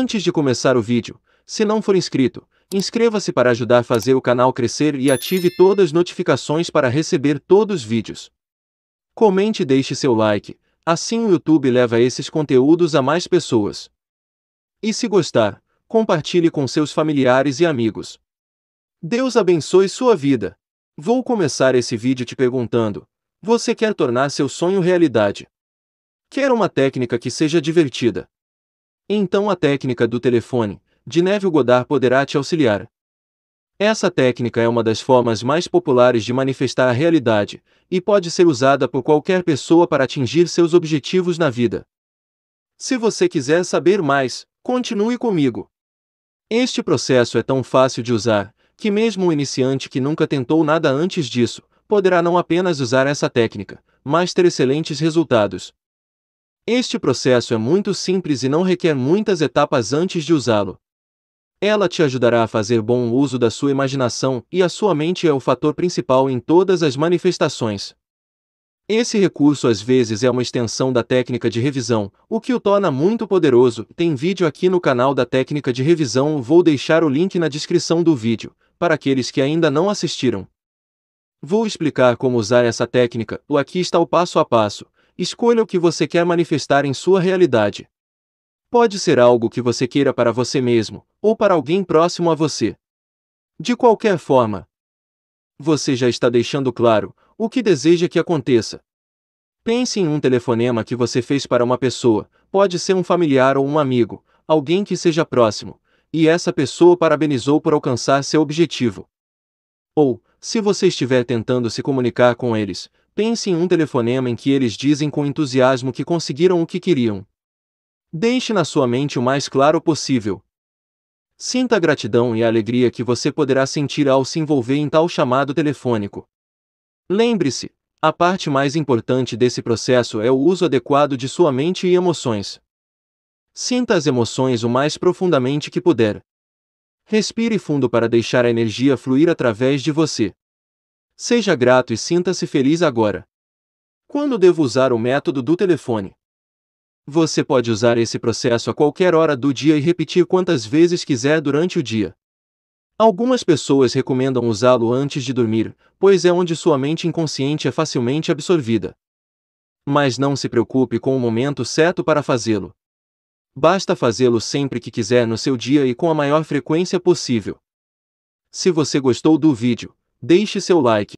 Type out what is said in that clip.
Antes de começar o vídeo, se não for inscrito, inscreva-se para ajudar a fazer o canal crescer e ative todas as notificações para receber todos os vídeos. Comente e deixe seu like, assim o YouTube leva esses conteúdos a mais pessoas. E se gostar, compartilhe com seus familiares e amigos. Deus abençoe sua vida. Vou começar esse vídeo te perguntando: você quer tornar seu sonho realidade? Quer uma técnica que seja divertida, então a técnica do telefone, de Neville Goddard poderá te auxiliar. Essa técnica é uma das formas mais populares de manifestar a realidade, e pode ser usada por qualquer pessoa para atingir seus objetivos na vida. Se você quiser saber mais, continue comigo. Este processo é tão fácil de usar, que mesmo um iniciante que nunca tentou nada antes disso, poderá não apenas usar essa técnica, mas ter excelentes resultados. Este processo é muito simples e não requer muitas etapas antes de usá-lo. Ela te ajudará a fazer bom uso da sua imaginação e a sua mente é o fator principal em todas as manifestações. Esse recurso às vezes é uma extensão da técnica de revisão, o que o torna muito poderoso. Tem vídeo aqui no canal da técnica de revisão, vou deixar o link na descrição do vídeo, para aqueles que ainda não assistiram. Vou explicar como usar essa técnica, O aqui está o passo a passo, Escolha o que você quer manifestar em sua realidade. Pode ser algo que você queira para você mesmo, ou para alguém próximo a você. De qualquer forma, você já está deixando claro o que deseja que aconteça. Pense em um telefonema que você fez para uma pessoa, pode ser um familiar ou um amigo, alguém que seja próximo, e essa pessoa parabenizou por alcançar seu objetivo. Ou, se você estiver tentando se comunicar com eles, Pense em um telefonema em que eles dizem com entusiasmo que conseguiram o que queriam. Deixe na sua mente o mais claro possível. Sinta a gratidão e a alegria que você poderá sentir ao se envolver em tal chamado telefônico. Lembre-se, a parte mais importante desse processo é o uso adequado de sua mente e emoções. Sinta as emoções o mais profundamente que puder. Respire fundo para deixar a energia fluir através de você. Seja grato e sinta-se feliz agora. Quando devo usar o método do telefone? Você pode usar esse processo a qualquer hora do dia e repetir quantas vezes quiser durante o dia. Algumas pessoas recomendam usá-lo antes de dormir, pois é onde sua mente inconsciente é facilmente absorvida. Mas não se preocupe com o momento certo para fazê-lo. Basta fazê-lo sempre que quiser no seu dia e com a maior frequência possível. Se você gostou do vídeo, Deixe seu like,